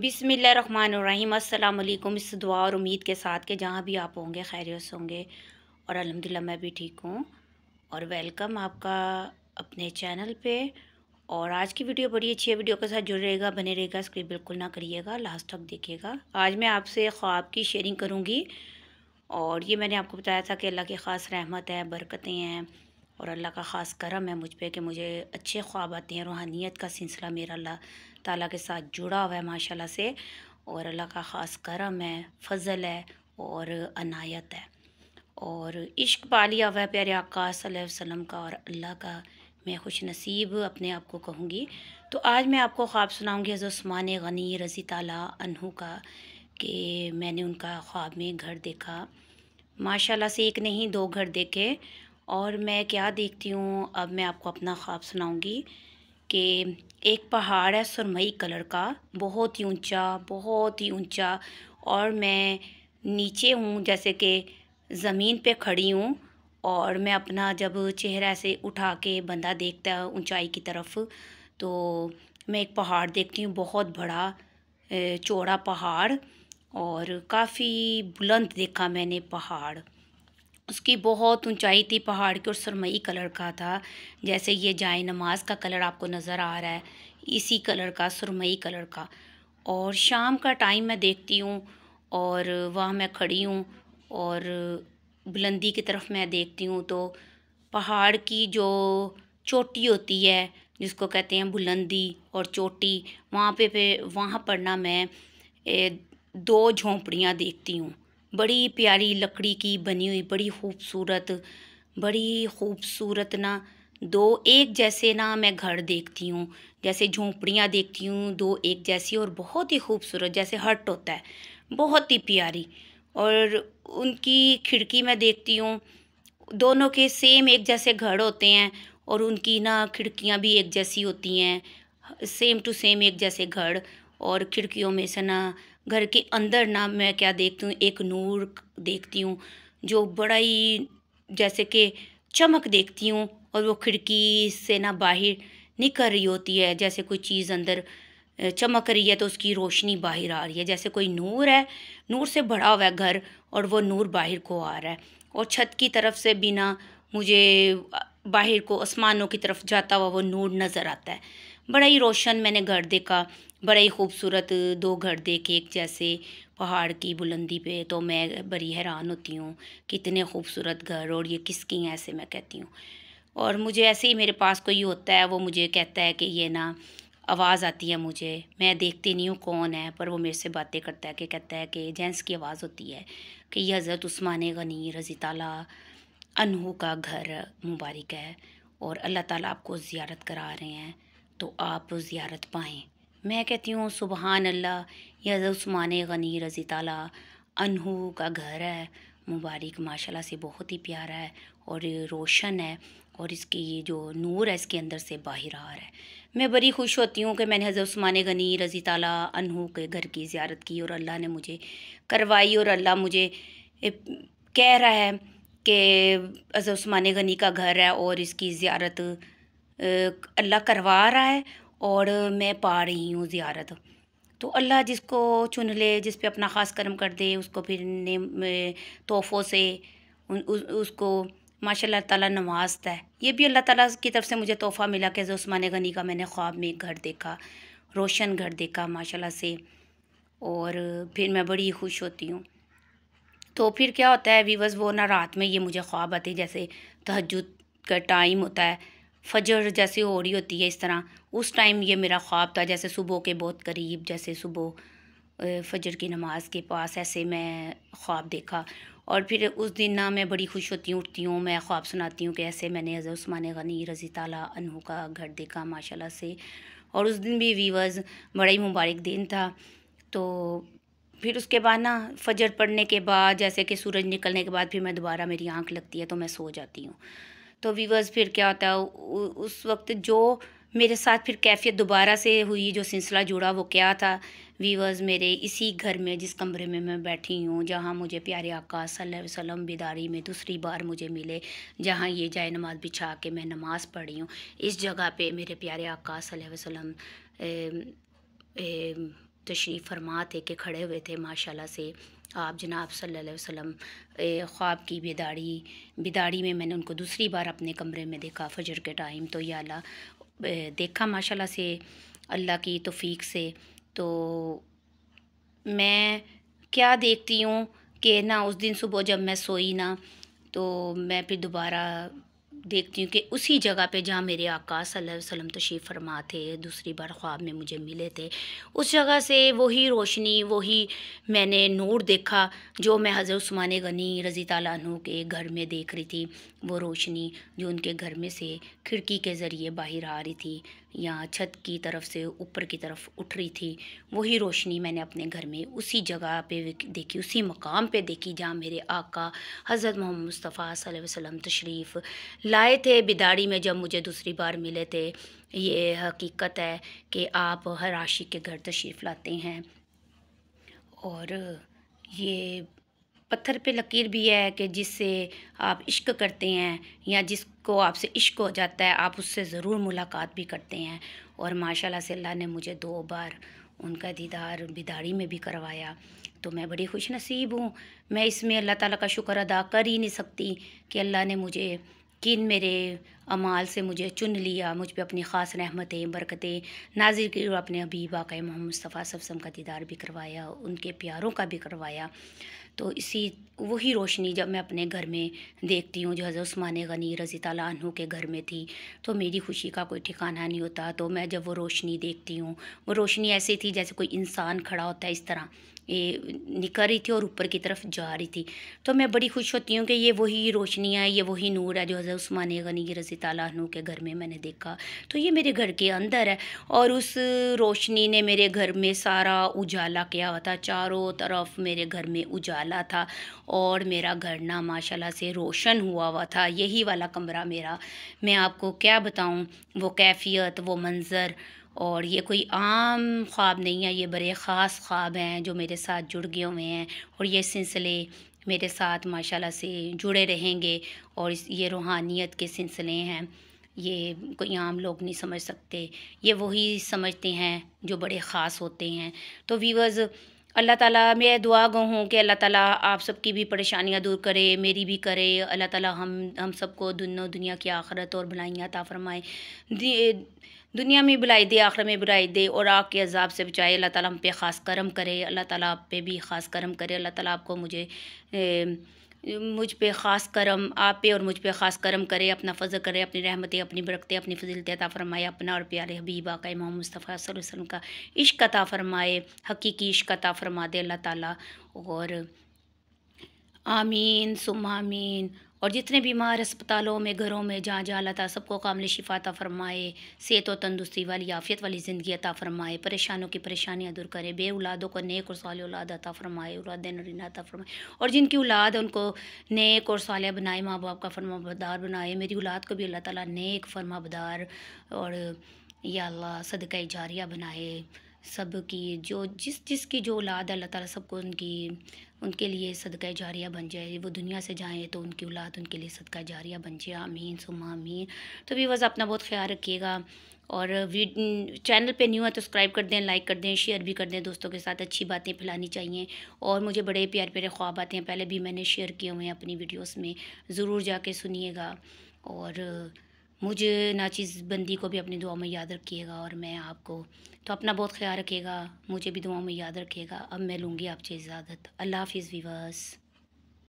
बिसमीम अल्लाम इस दुआ और उम्मीद के साथ के जहाँ भी आप होंगे खैरियत होंगे और अलहमदिल्ला मैं भी ठीक हूँ और वेलकम आपका अपने चैनल पे और आज की वीडियो बड़ी अच्छी है वीडियो के साथ जुड़ रहेगा बने रहेगा इसकी बिल्कुल ना करिएगा लास्ट तक देखिएगा आज मैं आपसे ख्वाब की शेयरिंग करूँगी और ये मैंने आपको बताया था कि अल्लाह की ख़ास रहमत है बरकतें हैं और अल्लाह का ख़ास करम है मुझ पर कि मुझे अच्छे ख्वाब आते हैं रूहानियत का सिलसिला मेरा अल्लाह ताला के साथ जुड़ा हुआ है माशाल्लाह से और अल्लाह का ख़ास करम है फ़ज़ल है और अनायत है और इश्क पा लिया हुआ है प्यारे आका वसल्लम का और अल्लाह का मैं खुश नसीब अपने आप को कहूँगी तो आज मैं आपको ख्वाब सुनाऊँगी हज़र उस्मान गनी रज़ी ताला अनहू का कि मैंने उनका ख्वाब में घर देखा माशाल्लाह से एक नहीं दो घर देखे और मैं क्या देखती हूँ अब मैं आपको अपना ख्वाब सुनाऊँगी कि एक पहाड़ है सुरमई कलर का बहुत ही ऊंचा बहुत ही ऊंचा और मैं नीचे हूँ जैसे कि ज़मीन पे खड़ी हूँ और मैं अपना जब चेहरा से उठा के बंदा देखता है ऊंचाई की तरफ तो मैं एक पहाड़ देखती हूँ बहुत बड़ा चौड़ा पहाड़ और काफ़ी बुलंद देखा मैंने पहाड़ उसकी बहुत ऊंचाई थी पहाड़ की और सरमई कलर का था जैसे ये जाए नमाज का कलर आपको नज़र आ रहा है इसी कलर का सरमई कलर का और शाम का टाइम मैं देखती हूँ और वहाँ मैं खड़ी हूँ और बुलंदी की तरफ मैं देखती हूँ तो पहाड़ की जो चोटी होती है जिसको कहते हैं बुलंदी और चोटी वहाँ पे पे वहाँ पर ना मैं ए, दो झोंपड़ियाँ देखती हूँ बड़ी प्यारी लकड़ी की बनी हुई बड़ी खूबसूरत बड़ी खूबसूरत ना दो एक जैसे ना मैं घर देखती हूँ जैसे झोंपड़ियाँ देखती हूँ दो एक जैसी और बहुत ही खूबसूरत जैसे हट होता है बहुत ही प्यारी और उनकी खिड़की मैं देखती हूँ दोनों के सेम एक जैसे घर होते हैं और उनकी ना खिड़कियाँ भी एक जैसी होती हैं सेम टू सेम एक जैसे घर और खिड़कियों में से ना घर के अंदर ना मैं क्या देखती हूँ एक नूर देखती हूँ जो बड़ा ही जैसे कि चमक देखती हूँ और वो खिड़की से ना बाहर निकल रही होती है जैसे कोई चीज़ अंदर चमक रही है तो उसकी रोशनी बाहर आ रही है जैसे कोई नूर है नूर से भरा हुआ है घर और वो नूर बाहर को आ रहा है और छत की तरफ से बिना मुझे बाहर को आसमानों की तरफ जाता हुआ वो नूर नज़र आता है बड़ा ही रोशन मैंने घर देखा बड़े ही खूबसूरत दो घर देखे एक जैसे पहाड़ की बुलंदी पे तो मैं बड़ी हैरान होती हूँ कितने खूबसूरत घर और ये किसकी हैं ऐसे मैं कहती हूँ और मुझे ऐसे ही मेरे पास कोई होता है वो मुझे कहता है कि ये ना आवाज़ आती है मुझे मैं देखती नहीं हूँ कौन है पर वो मेरे से बातें करता है कि कहता है कि जेंट्स की आवाज़ होती है कि यह हज़रत उस्मान गनी रजी तला अनहू का घर मुबारक है और अल्लाह ताला आपको ज़ियारत करा रहे हैं तो आप ज़ियारत पाएँ मैं कहती हूँ सुबहान अल्लाह यह उस्मान गनी रज़ी ताला अनहू का घर है मुबारक माशाल्लाह से बहुत ही प्यारा है और रोशन है और इसकी ये जो नूर है इसके अंदर से बाहर आ रहा है मैं बड़ी खुश होती हूँ कि मैंने हजर उस्मान गनी रज़ी ताला अनहू के घर की ज्यारत की और अल्लाह ने मुझे करवाई और अल्लाह मुझे कह रहा है कि हजर उस्मान गनी का घर है और इसकी ज्यारत अल्लाह करवा रहा है और मैं पा रही हूँ ज़्यारत तो अल्लाह जिसको चुन ले जिस पर अपना ख़ास कर्म कर दे उसको फिर ने तोहफ़ों से उन, उ, उसको माशाल्लाह ताला नवाजता है ये भी अल्लाह ताला की तरफ से मुझे तोहफ़ा मिला कि ऊस्मान गनी का मैंने ख्वाब में घर देखा रोशन घर देखा माशाल्लाह से और फिर मैं बड़ी खुश होती हूँ तो फिर क्या होता है वीवस वो ना रात में ये मुझे ख्वाब आते जैसे तहजद का टाइम होता है फजर जैसे हो रही होती है इस तरह उस टाइम ये मेरा ख्वाब था जैसे सुबह के बहुत करीब जैसे सुबह फजर की नमाज़ के पास ऐसे मैं ख्वाब देखा और फिर उस दिन ना मैं बड़ी खुश होती हूँ उठती हूँ मैं ख्वाब सुनाती हूँ कि ऐसे मैंने हज़र उस्मान गनी रज़ी ताला अनहू का घर देखा माशाल्लाह से और उस दिन भी वीवर्स बड़ा ही मुबारक दिन था तो फिर उसके बाद ना फजर पड़ने के बाद जैसे कि सूरज निकलने के बाद फिर मैं दोबारा मेरी आँख लगती है तो मैं सो जाती हूँ तो वीवर्स फिर क्या होता है उस वक्त जो मेरे साथ फिर कैफियत दोबारा से हुई जो सिलसिला जुड़ा वो क्या था वीवर्स मेरे इसी घर में जिस कमरे में मैं बैठी हूँ जहाँ मुझे प्यारे आका वसल्लम बेदारी में दूसरी बार मुझे मिले जहाँ ये जाए नमाज बिछा के मैं नमाज़ पढ़ी हूँ इस जगह पे मेरे प्यारे आका वसम तशरीफ़ फरमा थे कि खड़े हुए थे माशाल्लाह से आप जनाब सल्लल्लाहु अलैहि वसल्लम ख्वाब की बेदाड़ी बिदाड़ी में मैंने उनको दूसरी बार अपने कमरे में देखा फजर के टाइम तो ये अल्लाह देखा माशाल्लाह से अल्लाह की तोफ़ीक से तो मैं क्या देखती हूँ कि ना उस दिन सुबह जब मैं सोई ना तो मैं फिर दोबारा देखती हूँ कि उसी जगह पे जहाँ मेरे आका वसल्लम तशीफ़ फरमा थे दूसरी बार ख्वाब में मुझे मिले थे उस जगह से वही रोशनी वही मैंने नूर देखा जो मैं हज़रत उस्मान गनी रज़ी तु के घर में देख रही थी वो रोशनी जो उनके घर में से खिड़की के ज़रिए बाहर आ रही थी या छत की तरफ से ऊपर की तरफ उठ रही थी वही रोशनी मैंने अपने घर में उसी जगह पे देखी उसी मकाम पे देखी जहाँ मेरे आका हज़रत मोहम्मद मुस्तफ़ा वसल्लम तशरीफ़ लाए थे बिदाड़ी में जब मुझे दूसरी बार मिले थे ये हकीकत है कि आप हर आशिक के घर तशरीफ़ लाते हैं और ये पत्थर पे लकीर भी है कि जिससे आप इश्क करते हैं या जिसको आपसे इश्क हो जाता है आप उससे ज़रूर मुलाकात भी करते हैं और माशाल्लाह से अल्लाह ने मुझे दो बार उनका दीदार बिदारी में भी करवाया तो मैं बड़ी खुश नसीब हूँ मैं इसमें अल्लाह ताला का शुक्र अदा कर ही नहीं सकती कि अल्लाह ने मुझे किन मेरे अमाल से मुझे चुन लिया मुझ पर अपनी ख़ास रहमतें बरकतें नाजिर की अपने अभी आका मोहम्मद सफ़ा सबसम का दीदार भी करवाया उनके प्यारों का भी करवाया तो इसी वही रोशनी जब मैं अपने घर में देखती हूँ जो हज़र उस्मान गनी रजी तु के घर में थी तो मेरी खुशी का कोई ठिकाना नहीं होता तो मैं जब वो रोशनी देखती हूँ वो रोशनी ऐसी थी जैसे कोई इंसान खड़ा होता है इस तरह ये निकल रही थी और ऊपर की तरफ जा रही थी तो मैं बड़ी खुश होती हूँ कि ये वही रोशनी है ये वही नूर है जो हज़रत उस्मान गनी रजी तन के घर में मैंने देखा तो ये मेरे घर के अंदर है और उस रोशनी ने मेरे घर में सारा उजाला किया हुआ था चारों तरफ मेरे घर में उजाला था और मेरा घर ना माशाला से रोशन हुआ हुआ था यही वाला कमरा मेरा मैं आपको क्या बताऊँ वो कैफियत वो मंज़र और ये कोई आम ख्वाब नहीं है ये बड़े ख़ास ख्वाब हैं जो मेरे साथ जुड़ गए हुए हैं और ये सिलसिले मेरे साथ माशाल्लाह से जुड़े रहेंगे और ये रूहानियत के सिलसिले हैं ये कोई आम लोग नहीं समझ सकते ये वही समझते हैं जो बड़े ख़ास होते हैं तो वीवर्स अल्लाह ताला मैं दुआ गो हूँ कि अल्लाह ताला आप सबकी भी परेशानियाँ दूर करे मेरी भी करे अल्लाह ताला हम हम सबको दुनो दुनिया की आखरत और भलाइयाँ ता फरमाए दुनिया में बुलाई दे आखिर में बुलाई दे और आग के अजाब से बचाए अल्लाह ताला हम पे ख़ास करम करे अल्लाह ताला आप पे भी ख़ास करम करे अल्लाह ताला आपको मुझे ए, मुझ पे ख़ास करम आप पे और मुझ पे ख़ास करम करे अपना फ़ज़ल करे अपनी रहमतें अपनी बरकतें अपनी फजिलतें अता फरमाए अपना और प्यारे हबीबा का इमाम मुस्तफ़ा वसल्लम का इश्क अता फरमाए हकीकी इश्क अता फरमा दे अल्लाह ताला और आमीन सुम आमीन और जितने बीमार अस्पतालों में घरों में जहाँ जहाँ अल्लाह तब सबको कामिल शिफ़ाता फ़रमाए सेहत और तंदुस्ती वाली आफियत वाली ज़िंदगी अता फ़रमाए परेशानों की परेशानियाँ दूर करें बे औलादों को नेक और साल औलाद अता फ़रमाए औलाद अता फ़रमाए और जिनकी औलाद उनको नेक और साल बनाए माँ बाप का बदार बनाए मेरी औलाद को भी अल्लाह ताली नेक बदार और या अल्लाह सदका जारिया बनाए सब की जो जिस जिस की जो औलाद अल्लाह ताला सबको उनकी उनके लिए सदका जारिया बन जाए वो दुनिया से जाएँ तो उनकी औलाद उनके लिए सदका जारिया बन जाए आमीन सुमा आमीन तो बस अपना बहुत ख्याल रखिएगा और चैनल पे न्यू है तो सब्सक्राइब कर दें लाइक कर दें शेयर भी कर दें दोस्तों के साथ अच्छी बातें फैलानी चाहिए और मुझे बड़े प्यार प्यारे ख्वाब आते हैं पहले भी मैंने शेयर किए हुए हैं अपनी वीडियोज़ में ज़रूर जाके सुनिएगा और मुझे नाचिज़ बंदी को भी अपनी दुआ में याद रखिएगा और मैं आपको तो अपना बहुत ख्याल रखिएगा मुझे भी दुआ में याद रखिएगा अब मैं लूँगी आपसे इजाज़त अल्लाह हाफिज़ विवास